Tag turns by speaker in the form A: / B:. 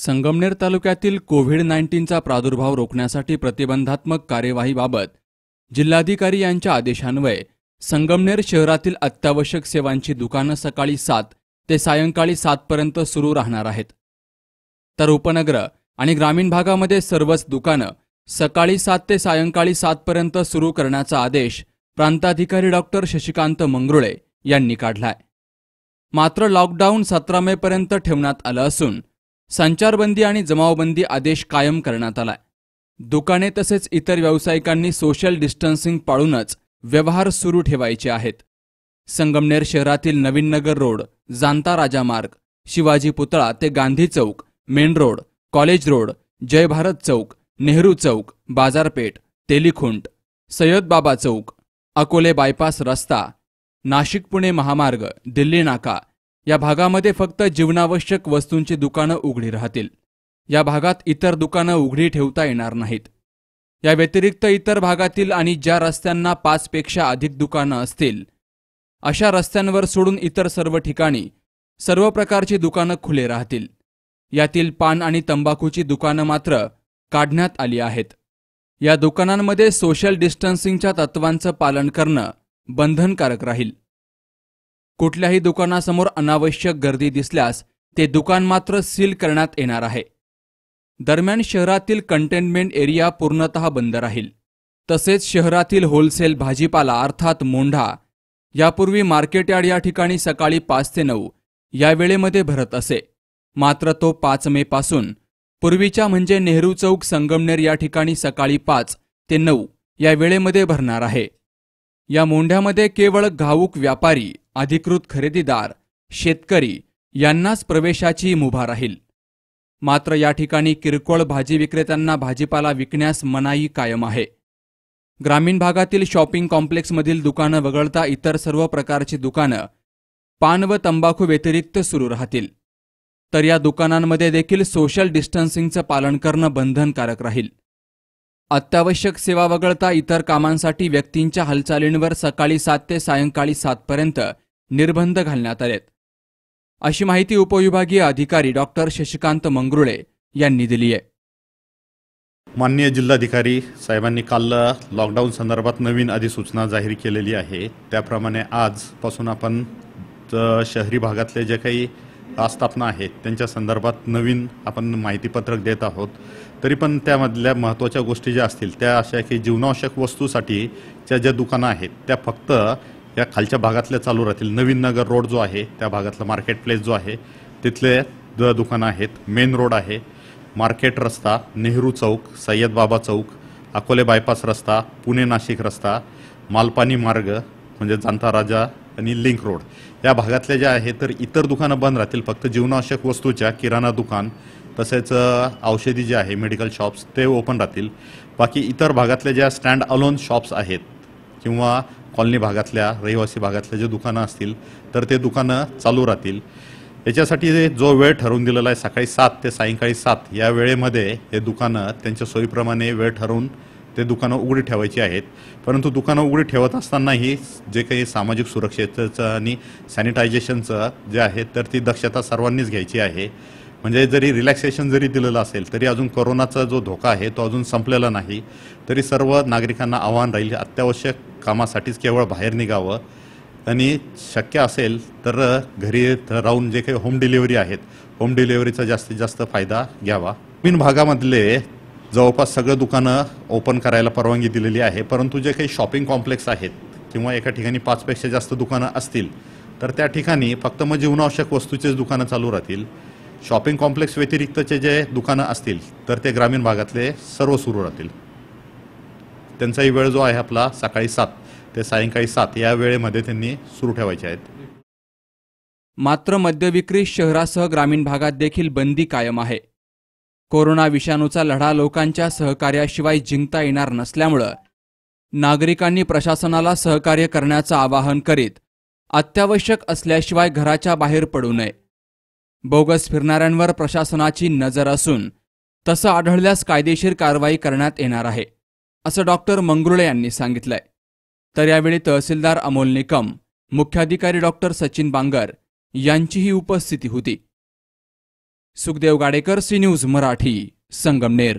A: संगमनेर तालुक्यातील कोविड नाईन्टीनचा प्रादुर्भाव रोखण्यासाठी प्रतिबंधात्मक कार्यवाहीबाबत जिल्हाधिकारी यांच्या आदेशान्वये संगमनेर शहरातील अत्यावश्यक सेवांची दुकानं सकाळी सात ते सायंकाळी सातपर्यंत सुरू राहणार आहेत तर उपनगर आणि ग्रामीण भागामध्ये सर्वच दुकानं सकाळी सात ते सायंकाळी सातपर्यंत सुरू करण्याचा आदेश प्रांताधिकारी डॉक्टर शशिकांत मंगरुळे यांनी काढलाय मात्र लॉकडाऊन सतरा मेपर्यंत ठेवण्यात आलं असून संचारबंदी आणि जमावबंदी आदेश कायम करण्यात आलाय दुकाने तसेच इतर व्यावसायिकांनी सोशल डिस्टन्सिंग पाळूनच व्यवहार सुरू ठेवायचे आहेत संगमनेर शहरातील नवीन नगर रोड जांता राजा मार्ग शिवाजी पुतळा ते Gandhi Chowk main road college road Jai Bharat Chowk Nehru Chowk बाजारपेठ तेलिखुंट सय्यद बाबा चौक अकोले बायपास रस्ता नाशिक पुणे महामार्ग दिल्ली नाका या भागामध्ये फक्त जीवनावश्यक वस्तूंची दुकानं उघडी राहतील या भागात इतर दुकानं उघडी ठेवता येणार नाहीत या व्यतिरिक्त इतर भागातील आणि ज्या रस्त्यांना पाचपेक्षा अधिक दुकानं असतील अशा रस्त्यांवर सोडून इतर सर्व ठिकाणी सर्व प्रकारची दुकानं खुले राहतील यातील पान आणि तंबाखूची दुकानं मात्र काढण्यात आली आहेत या दुकानांमध्ये सोशल डिस्टन्सिंगच्या तत्वांचं पालन करणं बंधनकारक राहील कुठल्याही दुकानासमोर अनावश्यक गर्दी दिसल्यास ते दुकान मात्र सील करण्यात येणार आहे दरम्यान शहरातील कंटेनमेंट एरिया पूर्णतः बंद राहील तसेच शहरातील होलसेल भाजीपाला अर्थात मोंढा यापूर्वी मार्केटयार्ड या ठिकाणी सकाळी पाच ते नऊ या वेळेमध्ये भरत असे मात्र तो पाच मे पासून पूर्वीच्या म्हणजे नेहरू चौक संगमनेर या ठिकाणी सकाळी पाच ते नऊ या वेळेमध्ये भरणार आहे या मोंढ्यामध्ये केवळ घाऊक व्यापारी अधिकृत खरेदीदार शेतकरी यांनाच प्रवेशाची मुभा राहील मात्र या ठिकाणी किरकोळ भाजी विक्रेत्यांना भाजीपाला विकण्यास मनाई कायम आहे ग्रामीण भागातील शॉपिंग कॉम्प्लेक्समधील दुकानं वगळता इतर सर्व प्रकारची दुकानं पान व तंबाखू व्यतिरिक्त सुरू राहतील तर या दुकानांमध्ये देखील सोशल डिस्टन्सिंगचं पालन करणं बंधनकारक राहील अत्यावश्यक सेवा वगळता इतर कामांसाठी व्यक्तींच्या हालचालींवर सकाळी सात ते सायंकाळी सातपर्यंत पर्यंत निर्बंध घालण्यात आलेत अशी माहिती उपविभागीय अधिकारी डॉक्टर शशिकांत मंगरुळे यांनी दिली आहे माननीय जिल्हाधिकारी साहेबांनी
B: काल लॉकडाऊन संदर्भात नवीन अधिसूचना जाहीर केलेली आहे त्याप्रमाणे आजपासून आपण शहरी भागातले जे काही आस्थापना आहेत त्यांच्या संदर्भात नवीन आपण माहितीपत्रक देत आहोत तरी पण त्यामधल्या महत्त्वाच्या गोष्टी ज्या असतील त्या अशा की जीवनावश्यक वस्तूसाठी ज्या ज्या दुकानं आहेत त्या फक्त या खालच्या भागातल्या चालू राहतील नवीन नगर रोड जो आहे त्या भागातला मार्केट प्लेस जो आहे तिथले द दुकानं आहेत मेन रोड आहे मार्केट रस्ता नेहरू चौक सय्यद बाबा चौक अकोले बायपास रस्ता पुणे नाशिक रस्ता मालपानी मार्ग म्हणजे जांता राजा आणि लिंक रोड या भागातल्या ज्या आहेत तर इतर दुकानं बंद राहतील फक्त जीवनावश्यक वस्तूच्या किराणा दुकान तसेच औषधी जे आहे मेडिकल शॉप्स ते ओपन राहतील बाकी इतर भागातल्या ज्या स्टँड अलोन शॉप्स आहेत किंवा कॉलनी भागातल्या रहिवासी भागातल्या जे दुकानं असतील तर ते दुकानं चालू राहतील याच्यासाठी जो वेळ ठरवून दिलेला आहे सकाळी सात ते सायंकाळी सात या वेळेमध्ये हे दुकानं त्यांच्या सोयीप्रमाणे वेळ ठरवून ते दुकानं उघडी ठेवायची आहेत परंतु दुकानं उघडी ठेवत असतानाही जे काही सामाजिक सुरक्षेचं आणि सॅनिटायझेशनचं जे आहे तर ती दक्षता सर्वांनीच घ्यायची आहे म्हणजे जरी रिलॅक्सेशन जरी दिलेलं असेल तरी अजून कोरोनाचा जो धोका आहे तो अजून संपलेला नाही तरी सर्व नागरिकांना आव्हान राहील अत्यावश्यक कामासाठीच केवळ बाहेर निघावं आणि शक्य असेल तर घरी राहून जे काही होम डिलिव्हरी आहेत होम डिलिव्हरीचा जास्तीत जास्त फायदा घ्यावा ग्रामीण भागामधले जवळपास सगळं दुकानं ओपन करायला परवानगी दिलेली आहे परंतु जे काही शॉपिंग कॉम्प्लेक्स आहेत किंवा एका ठिकाणी पाचपेक्षा जास्त दुकानं असतील तर त्या ठिकाणी फक्त मग जीवनावश्यक वस्तूचेच दुकानं चालू राहतील शॉपिंग कॉम्प्लेक्स व्यतिरिक्तचे जे दुकानं असतील तर ते ग्रामीण भागातले सर्व सुरू राहतील त्यांचाही वेळ जो आहे आपला सकाळी सात ते सायंकाळी सात या वेळेमध्ये त्यांनी सुरू ठेवायचे
A: आहेत मात्र मद्य विक्री शहरासह ग्रामीण भागात देखील बंदी कायम आहे कोरोना विषाणूचा लढा लोकांच्या सहकार्याशिवाय जिंकता येणार नसल्यामुळं नागरिकांनी प्रशासनाला सहकार्य करण्याचं आवाहन करीत अत्यावश्यक असल्याशिवाय घराच्या बाहेर पडू नये बोगस फिरणाऱ्यांवर प्रशासनाची नजर असून तसं आढळल्यास कायदेशीर कारवाई करण्यात येणार आहे असं डॉक्टर मंगरुळे यांनी सांगितलंय तर यावेळी तहसीलदार अमोल निकम मुख्याधिकारी डॉक्टर सचिन बांगर यांचीही उपस्थिती होती सुखदेव गाडेकर सी न्यूज मराठी संगमनेर